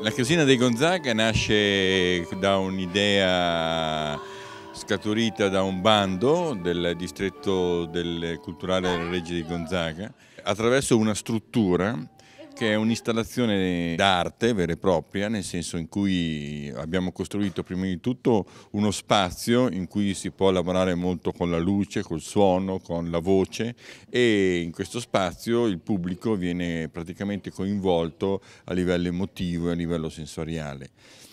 La Casina dei Gonzaga nasce da un'idea scaturita da un bando del distretto del culturale Regge di Gonzaga attraverso una struttura che è un'installazione d'arte vera e propria, nel senso in cui abbiamo costruito prima di tutto uno spazio in cui si può lavorare molto con la luce, col suono, con la voce e in questo spazio il pubblico viene praticamente coinvolto a livello emotivo e a livello sensoriale.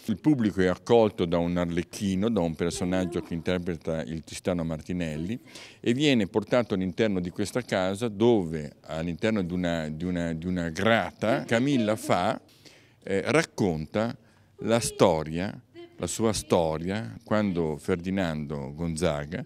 Il pubblico è accolto da un arlecchino, da un personaggio che interpreta il Tristano Martinelli e viene portato all'interno di questa casa dove all'interno di una, di una, di una grata puntata Camilla fa, eh, racconta la storia, la sua storia, quando Ferdinando Gonzaga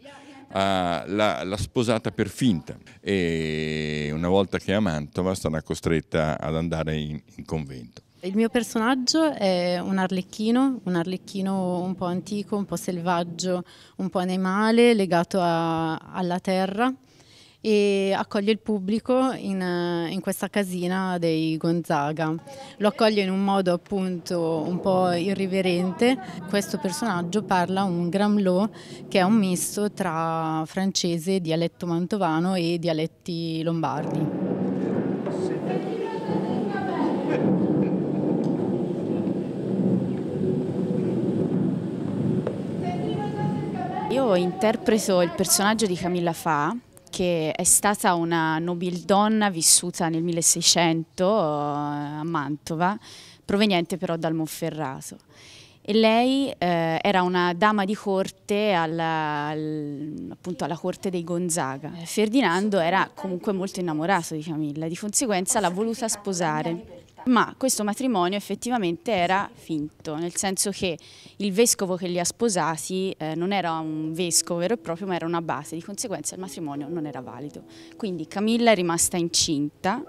l'ha sposata per finta e una volta che è a Mantova sarà costretta ad andare in, in convento. Il mio personaggio è un arlecchino, un arlecchino un po' antico, un po' selvaggio, un po' animale, legato a, alla terra e accoglie il pubblico in, eh, in, questa casina dei Gonzaga. Lo accoglie in un modo appunto un po' irriverente. Questo personaggio parla un gramlò che è un misto tra francese, dialetto mantovano e dialetti lombardi. Io interpreto il personaggio di Camilla Fa che è stata una nobildonna vissuta nel 1600 eh, a Mantova, proveniente però dal Monferrato. E lei eh, era una dama di corte alla, al, appunto alla corte dei Gonzaga. Eh, Ferdinando era comunque molto innamorato di Camilla, di conseguenza l'ha voluta sposare. Ma questo matrimonio effettivamente era finto, nel senso che il vescovo che li ha sposati eh, non era un vescovo vero e proprio, ma era una base, di conseguenza il matrimonio non era valido. Quindi Camilla è rimasta incinta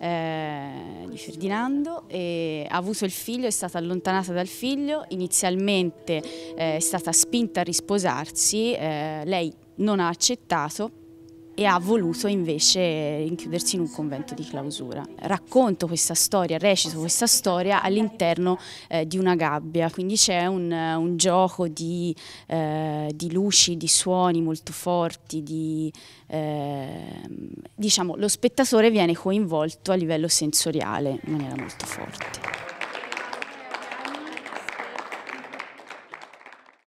eh, di Ferdinando e ha avuto il figlio, è stata allontanata dal figlio, inizialmente eh, è stata spinta a risposarsi, eh, lei non ha accettato e ha voluto invece rinchiudersi in un convento di clausura. Racconto questa storia, recito questa storia all'interno eh, di una gabbia, quindi c'è un, un, gioco di, eh, di, luci, di suoni molto forti, di, eh, diciamo lo spettatore viene coinvolto a livello sensoriale in maniera molto forte.